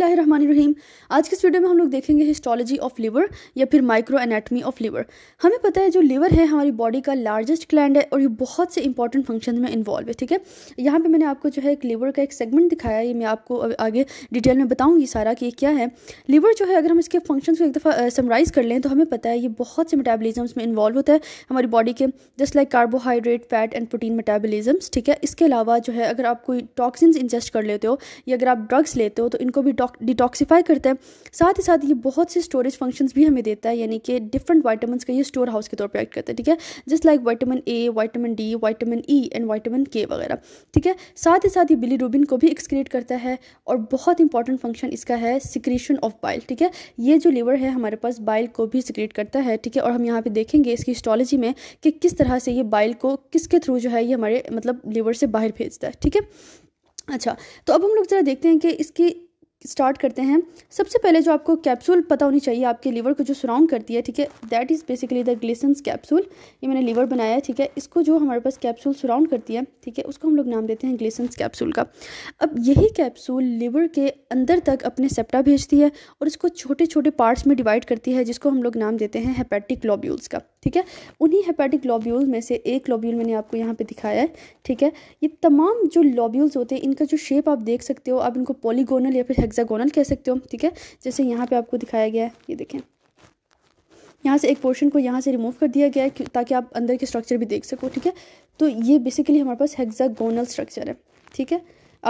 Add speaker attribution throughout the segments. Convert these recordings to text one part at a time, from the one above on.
Speaker 1: बिस्मिल्लाम आज के इस वीडियो में हम लोग देखेंगे हिस्टोलॉजी ऑफ लिवर या फिर माइक्रो एनाटमी ऑफ लिवर हमें पता है जो लिवर है हमारी बॉडी का लार्जेस्ट ग्लैंड है और ये बहुत से इंपॉर्टेंट फंक्शन में इन्वॉल्व है ठीक है यहाँ पे मैंने आपको जो है एक लिवर का एक सेगमेंट दिखाया ये मैं आपको आगे डिटेल में बताऊँगी सारा कि ये क्या है लिवर जो है अगर हम इसके फंक्शन को एक दफ़ा समराइज़ कर लें तो हमें पता है ये बहुत से मेटाबॉलिज्म्स में इन्वॉल्व होता है हमारी बॉडी के just like carbohydrate fat and protein metabolisms ठीक है इसके अलावा जो है अगर आप कोई टॉक्सिन इंजेस्ट कर लेते हो या अगर आप ड्रग्स लेते हो तो इनको भी डिटॉक्सीफाई करता है साथ ही साथ ये बहुत से स्टोरेज फंक्शंस भी हमें देता है यानी कि डिफरेंट वाइटामस का ये स्टोर हाउस के तौर पर एक्ट करता है ठीक है just like vitamin A vitamin D vitamin E and vitamin K वगैरह ठीक है साथ ही साथ ये बिली रूबिन को भी एक्सक्रिएट करता है और बहुत इंपॉर्टेंट फंक्शन इसका है सिक्रीशन ऑफ बाइल ठीक है ये जो लीवर है हमारे पास बाइल को भी सिक्रिएट करता है ठीक है और हम यहाँ पर देखेंगे इसकी हिस्टोलॉजी में कि किस तरह से ये बाइल को किसके थ्रू जो है ये हमारे मतलब लीवर से बाहर भेजता है ठीक है अच्छा तो अब हम लोग ज़रा देखते हैं कि इसकी स्टार्ट करते हैं सबसे पहले जो आपको कैप्सूल पता होनी चाहिए आपके लीवर को जो सराउंड करती है ठीक है that is basically the Glisson's capsule ये मैंने लीवर बनाया है ठीक है इसको जो हमारे पास कैप्सूल सराउंड करती है ठीक है उसको हम लोग नाम देते हैं ग्लिसंस कैप्सूल का अब यही कैप्सूल लीवर के अंदर तक अपने सेप्टा भेजती है और इसको छोटे छोटे पार्ट्स में डिवाइड करती है जिसको हम लोग नाम देते हैं हेपेटिक लॉब्यूल्स का ठीक है उन्हीं हेपेटिक लॉब्यूल में से एक लॉब्यूल मैंने आपको यहाँ पर दिखाया है ठीक है ये तमाम जो लॉब्यूल्स होते हैं इनका जो शेप आप देख सकते हो आप इनको पॉलीगोनल या फिर हेक्सागोनल कह सकते हो ठीक है जैसे यहाँ पे आपको दिखाया गया है ये देखें यहाँ से एक पोर्शन को यहाँ से रिमूव कर दिया गया है ताकि आप अंदर के स्ट्रक्चर भी देख सको ठीक है तो ये बेसिकली हमारे पास हेक्सागोनल स्ट्रक्चर है ठीक है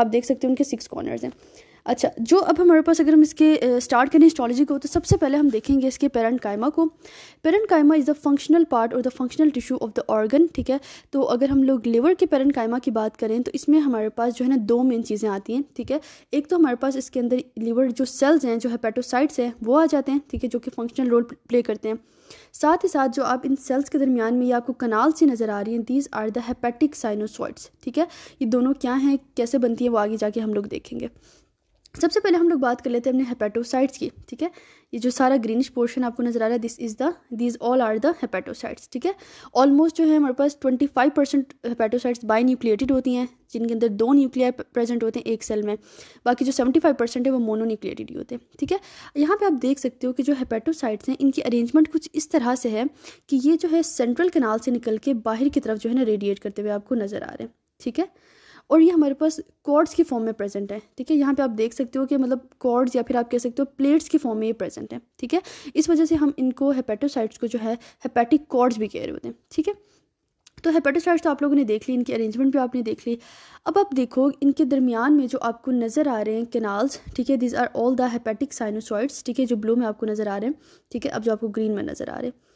Speaker 1: आप देख सकते हो उनके सिक्स कॉर्नर्स हैं अच्छा जो अब हमारे पास अगर हम इसके स्टार्ट करें हिस्ट्रोलॉजी को तो सबसे पहले हम देखेंगे इसके पेरेंट कायमा को parenchyma is the functional part और the functional tissue of the organ ठीक है तो अगर हम लोग लिवर के पेरेंट कायमा की बात करें तो इसमें हमारे पास जो है ना दो मेन चीज़ें आती हैं ठीक है एक तो हमारे पास इसके अंदर लिवर जो सेल्स हैं जो हेपेटोसाइट्स हैं वो आ जाते हैं ठीक है जो कि फंक्शनल रोल प्ले करते हैं साथ ही साथ जो आप इन सेल्स के दरमियान में ये आपको कनाल सी नज़र आ रही हैं these are the hepatic sinusoids ठीक है ये दोनों क्या हैं कैसे बनती है वो आगे जाके हम लोग देखेंगे सबसे पहले हम लोग बात कर लेते हैं अपने हेपेटोसाइट्स की ठीक है ये जो सारा ग्रीनिश पोर्शन आपको नजर आ रहा है this is the these all are the hepatocytes ठीक है ऑलमोस्ट जो है हमारे पास 25 परसेंट हेपेटोसाइट्स बाई न्यूक्लिएटेड होती हैं जिनके अंदर दो न्यूक्लियर प्रेजेंट होते हैं एक सेल में बाकी जो 75 परसेंट है वो मोनोन्यूक्लिएटेड ही होते हैं ठीक है यहाँ पे आप देख सकते हो कि जो हेपेटोसाइट्स हैं इनकी अरेंजमेंट कुछ इस तरह से है कि ये जो है सेंट्रल कनाल से निकल के बाहर की तरफ जो है ना रेडिएट करते हुए आपको नजर आ रहे हैं ठीक है और ये हमारे पास कॉर्ड्स के फॉर्म में प्रेजेंट है ठीक है यहाँ पे आप देख सकते हो कि मतलब कॉर्ड्स या फिर आप कह सकते हो प्लेट्स के फॉर्म में ये प्रेजेंट है ठीक है इस वजह से हम इनको हेपेटोसाइट्स को जो है हेपेटिक कॉर्ड्स भी कह रहे होते हैं ठीक है तो हेपेटोसाइट्स तो आप लोगों ने देख ली इनकी अरेंजमेंट भी आपने देख ली अब आप देखो इनके दरमियान में जो आपको नज़र आ रहे हैं कैनाल्स ठीक है these are all the hepatic sinusoids ठीक है जो ब्लू में आपको नज़र आ रहे हैं ठीक है अब जो आपको ग्रीन में नज़र आ रहे हैं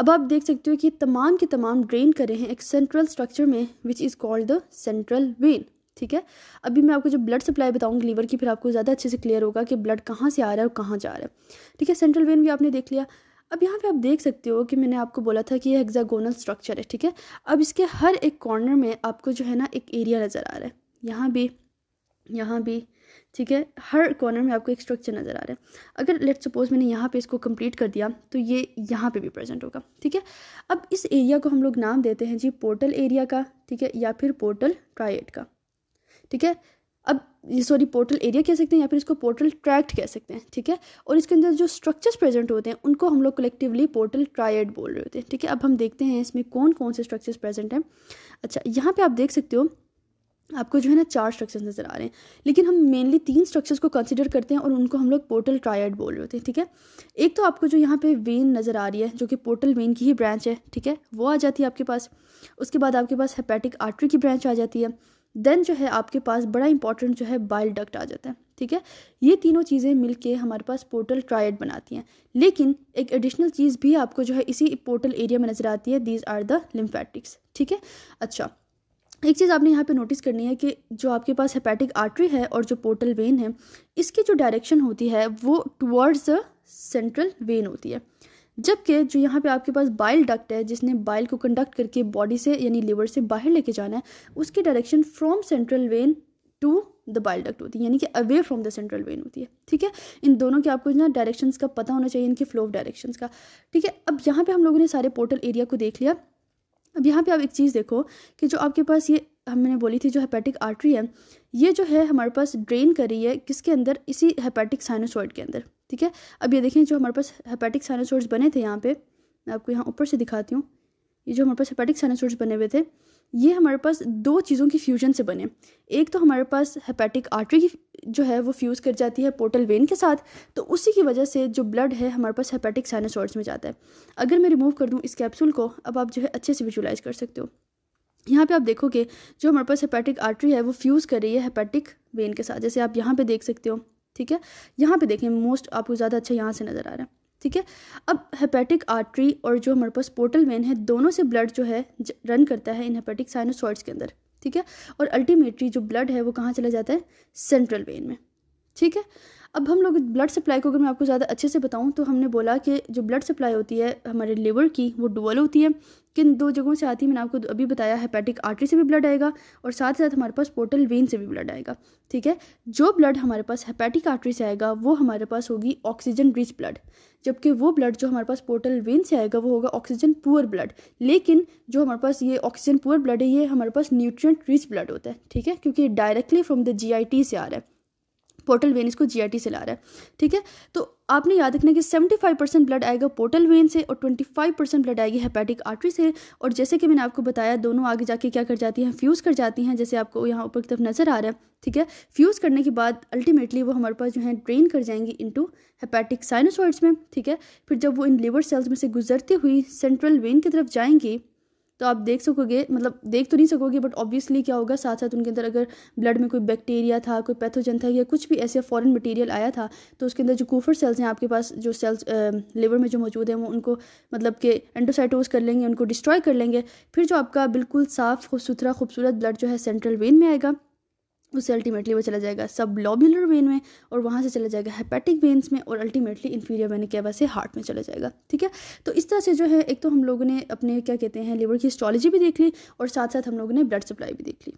Speaker 1: अब आप देख सकते हो कि तमाम के तमाम ड्रेन करे हैं एक सेंट्रल स्ट्रक्चर में which is called the central vein ठीक है अभी मैं आपको जो ब्लड सप्लाई बताऊंगी लीवर की फिर आपको ज़्यादा अच्छे से क्लियर होगा कि ब्लड कहाँ से आ रहा है और कहाँ जा रहा है ठीक है सेंट्रल वेन भी आपने देख लिया अब यहाँ पे आप देख सकते हो कि मैंने आपको बोला था कि ये हेक्सागोनल स्ट्रक्चर है ठीक है अब इसके हर एक कॉर्नर में आपको जो है ना एक एरिया नज़र आ रहा है यहाँ भी यहाँ भी ठीक है हर कॉर्नर में आपको एक स्ट्रक्चर नज़र आ रहा है अगर लेट सपोज मैंने यहाँ पे इसको कंप्लीट कर दिया तो ये यहाँ पे भी प्रेजेंट होगा ठीक है अब इस एरिया को हम लोग नाम देते हैं जी पोर्टल एरिया का ठीक है या फिर पोर्टल ट्राइट का ठीक है अब ये सॉरी पोर्टल एरिया कह सकते हैं या फिर इसको पोर्टल ट्रैक्ट कह सकते हैं ठीक है और इसके अंदर जो स्ट्रक्चर्स प्रेजेंट होते हैं उनको हम लोग कलेक्टिवली पोर्टल ट्रायड बोल रहे होते हैं ठीक है अब हम देखते हैं इसमें कौन कौन से स्ट्रक्चर्स प्रेजेंट हैं अच्छा यहाँ पे आप देख सकते हो आपको जो है ना चार स्ट्रक्चर्स नज़र आ रहे हैं लेकिन हम मेनली तीन स्ट्रक्चर्स को कंसिडर करते हैं और उनको हम लोग पोर्टल ट्रायड बोल रहे होते हैं ठीक है एक तो आपको जो यहाँ पे वेन नज़र आ रही है जो कि पोर्टल वेन की ही ब्रांच है ठीक है वो आ जाती है आपके पास उसके बाद आपके पास हेपेटिक आर्टरी की ब्रांच आ जाती है देन जो है आपके पास बड़ा इंपॉर्टेंट जो है बाइल डक्ट आ जाता है ठीक है ये तीनों चीज़ें मिल हमारे पास पोर्टल ट्रायड बनाती हैं लेकिन एक एडिशनल चीज़ भी आपको जो है इसी पोर्टल एरिया में नज़र आती है दीज आर द लिम्फेटिक्स ठीक है अच्छा एक चीज़ आपने यहाँ पे नोटिस करनी है कि जो आपके पास हेपेटिक आर्टरी है और जो पोर्टल वेन है इसकी जो डायरेक्शन होती है वो टुवर्ड्स द सेंट्रल वेन होती है जबकि जो यहाँ पे आपके पास बाइल डक्ट है जिसने बाइल को कंडक्ट करके बॉडी से यानी लीवर से बाहर लेके जाना है उसकी direction from central vein to the bile duct होती है यानी कि away from the central vein होती है ठीक है इन दोनों के आपको ना डायरेक्शंस का पता होना चाहिए इनके फ्लो ऑफ डायरेक्शंस का ठीक है अब यहाँ पे हम लोगों ने सारे पोर्टल एरिया को देख लिया अब यहाँ पे आप एक चीज़ देखो कि जो आपके पास ये हमने बोली थी जो हेपेटिक आर्टरी है ये जो है हमारे पास ड्रेन कर रही है किसके अंदर इसी हेपेटिक साइनोसॉइड के अंदर ठीक है अब ये देखें जो हमारे पास हेपेटिक साइनोसॉइड्स बने थे यहाँ पे मैं आपको यहाँ ऊपर से दिखाती हूँ ये जो हमारे पास हेपेटिक साइनोसॉइड्स बने हुए थे ये हमारे पास दो चीज़ों की फ्यूजन से बने एक तो हमारे पास हेपेटिक आर्टरी की जो है वो फ्यूज़ कर जाती है पोर्टल वेन के साथ तो उसी की वजह से जो ब्लड है हमारे पास हेपेटिक साइनासॉर्ड्स में जाता है अगर मैं रिमूव कर दूँ इस कैप्सूल को अब आप जो है अच्छे से विजुलाइज कर सकते हो यहाँ पे आप देखोगे जो हमारे पास हेपेटिक आर्टरी है वो फ्यूज़ कर रही है हेपेटिक वेन के साथ जैसे आप यहाँ पे देख सकते हो ठीक है यहाँ पे देखें मोस्ट आपको ज़्यादा अच्छा यहाँ से नज़र आ रहा है ठीक है अब हेपेटिक आर्टरी और जो हमारे पास पोर्टल वेन है दोनों से ब्लड जो है रन करता है इन हेपेटिक साइनोसॉइड्स के अंदर ठीक है और अल्टीमेटली जो ब्लड है वो कहाँ चला जाता है सेंट्रल वेन में ठीक है अब हम लोग ब्लड सप्लाई को अगर मैं आपको ज़्यादा अच्छे से बताऊँ तो हमने बोला कि जो ब्लड सप्लाई होती है हमारे लिवर की वो डुअल होती है किन दो जगहों से आती है मैंने आपको अभी बताया हैपेटिक आर्टरी से भी ब्लड आएगा और साथ ही साथ हमारे पास पोर्टल वेन से भी ब्लड आएगा ठीक है जो ब्लड हमारे पास हैपेटिक आर्टरी से आएगा वो हमारे पास होगी ऑक्सीजन रिच ब्लड जबकि वो ब्लड जो हमारे पास पोर्टल वेन से आएगा वो होगा ऑक्सीजन पुअर ब्लड लेकिन जो हमारे पास ये ऑक्सीजन पुअर ब्लड है ये हमारे पास न्यूट्रिएंट रिच ब्लड होता है ठीक है क्योंकि डायरेक्टली फ्रॉम द जीआईटी से आ रहा है पोर्टल वेन इसको जी से ला रहा है ठीक है तो आपने याद रखना कि 75 परसेंट ब्लड आएगा पोर्टल वेन से और 25 परसेंट ब्लड आएगी हेपेटिक आर्टरी से और जैसे कि मैंने आपको बताया दोनों आगे जाके क्या कर जाती हैं फ्यूज़ कर जाती हैं जैसे आपको यहाँ ऊपर की तरफ नज़र आ रहा है ठीक है फ्यूज़ करने के बाद अल्टीमेटली वो हमारे पास जो है ड्रेन कर जाएंगी इनटू हेपेटिक साइनोसॉइड्स में ठीक है फिर जब वो इन लिवर सेल्स में से गुजरती हुई सेंट्रल वेन की तरफ जाएंगी तो आप देख सकोगे मतलब देख तो नहीं सकोगे बट ऑब्वियसली क्या होगा साथ साथ उनके अंदर अगर ब्लड में कोई बैक्टीरिया था कोई पैथोजन था या कुछ भी ऐसे फॉरन मटेरियल आया था तो उसके अंदर जो कूफर सेल्स हैं आपके पास जो सेल्स लिवर में जो मौजूद हैं वो उनको मतलब के एंटोसाइटोस कर लेंगे उनको डिस्ट्रॉय कर लेंगे फिर जो आपका बिल्कुल साफ़ सुथरा खूबसूरत ब्लड जो है सेंट्रल वेन में आएगा उससे अल्टीमेटली वो चला जाएगा सब लॉब्यूलर वेन में और वहाँ से चला जाएगा हेपेटिक वेन्स में और अल्टीमेटली इन्फीरियर वेन कैवा से हार्ट में चला जाएगा ठीक है तो इस तरह से जो है एक तो हम लोगों ने अपने क्या कहते हैं लिवर की हिस्टोलॉजी भी देख ली और साथ साथ हम लोगों ने ब्लड सप्लाई भी देख ली